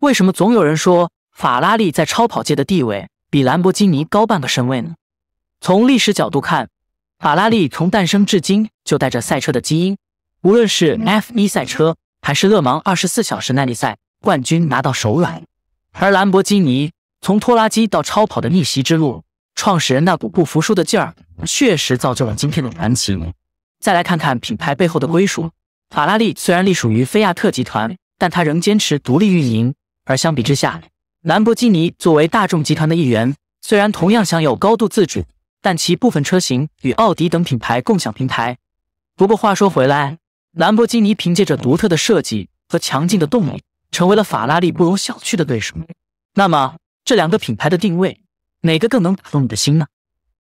为什么总有人说法拉利在超跑界的地位比兰博基尼高半个身位呢？从历史角度看，法拉利从诞生至今就带着赛车的基因，无论是 F1 赛车还是勒芒二十四小时耐力赛冠军拿到手软。而兰博基尼从拖拉机到超跑的逆袭之路，创始人那股不服输的劲儿确实造就了今天的传奇。再来看看品牌背后的归属，法拉利虽然隶属于菲亚特集团，但它仍坚持独立运营。而相比之下，兰博基尼作为大众集团的一员，虽然同样享有高度自主，但其部分车型与奥迪等品牌共享平台。不过话说回来，兰博基尼凭借着独特的设计和强劲的动力，成为了法拉利不容小觑的对手。那么，这两个品牌的定位，哪个更能打动你的心呢？